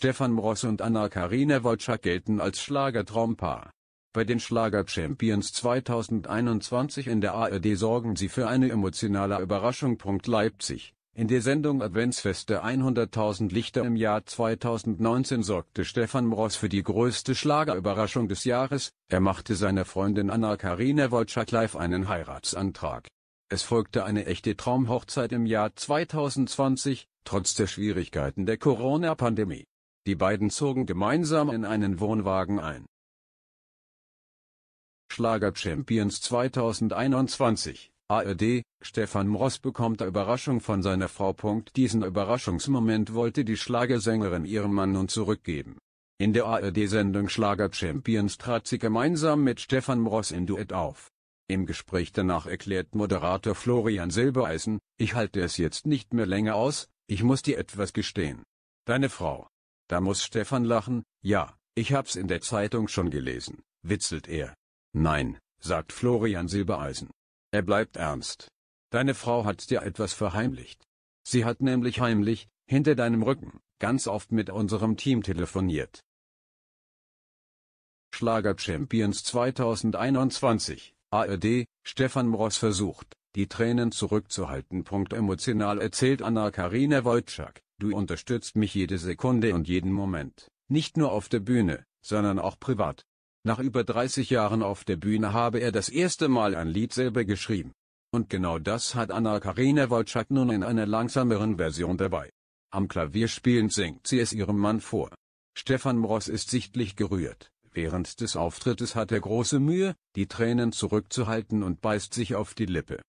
Stefan Ross und Anna-Karina Wojcik gelten als Schlagertraumpaar. Bei den Schlager Champions 2021 in der ARD sorgen sie für eine emotionale Überraschung. Leipzig. In der Sendung Adventsfeste 100.000 Lichter im Jahr 2019 sorgte Stefan Ross für die größte Schlagerüberraschung des Jahres. Er machte seiner Freundin Anna-Karina Wojcik live einen Heiratsantrag. Es folgte eine echte Traumhochzeit im Jahr 2020, trotz der Schwierigkeiten der Corona-Pandemie. Die beiden zogen gemeinsam in einen Wohnwagen ein. Schlager Champions 2021 ARD, e Stefan Ross bekommt Überraschung von seiner Frau. Diesen Überraschungsmoment wollte die Schlagersängerin ihrem Mann nun zurückgeben. In der ARD-Sendung e Schlager Champions trat sie gemeinsam mit Stefan Ross im Duett auf. Im Gespräch danach erklärt Moderator Florian Silbereisen, ich halte es jetzt nicht mehr länger aus, ich muss dir etwas gestehen. Deine Frau, da muss Stefan lachen, ja, ich hab's in der Zeitung schon gelesen, witzelt er. Nein, sagt Florian Silbereisen. Er bleibt ernst. Deine Frau hat dir etwas verheimlicht. Sie hat nämlich heimlich, hinter deinem Rücken, ganz oft mit unserem Team telefoniert. Schlager Champions 2021, ARD, Stefan Mross versucht, die Tränen zurückzuhalten. Emotional erzählt Anna-Karina Wojcik. Du unterstützt mich jede Sekunde und jeden Moment, nicht nur auf der Bühne, sondern auch privat. Nach über 30 Jahren auf der Bühne habe er das erste Mal ein Lied selber geschrieben. Und genau das hat Anna Karina Wolczak nun in einer langsameren Version dabei. Am Klavier spielend singt sie es ihrem Mann vor. Stefan Mross ist sichtlich gerührt. Während des Auftrittes hat er große Mühe, die Tränen zurückzuhalten und beißt sich auf die Lippe.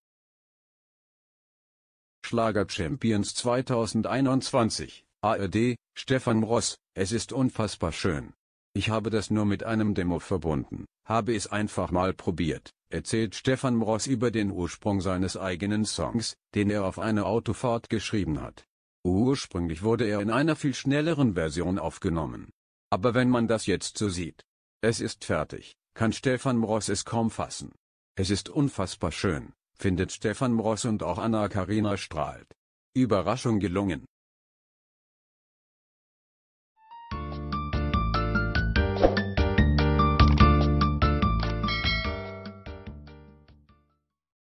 Schlager Champions 2021, ARD, Stefan Ross, es ist unfassbar schön. Ich habe das nur mit einem Demo verbunden, habe es einfach mal probiert, erzählt Stefan Ross über den Ursprung seines eigenen Songs, den er auf einer Autofahrt geschrieben hat. Ursprünglich wurde er in einer viel schnelleren Version aufgenommen. Aber wenn man das jetzt so sieht, es ist fertig, kann Stefan Ross es kaum fassen. Es ist unfassbar schön findet Stefan Ross und auch Anna-Karina Strahlt. Überraschung gelungen.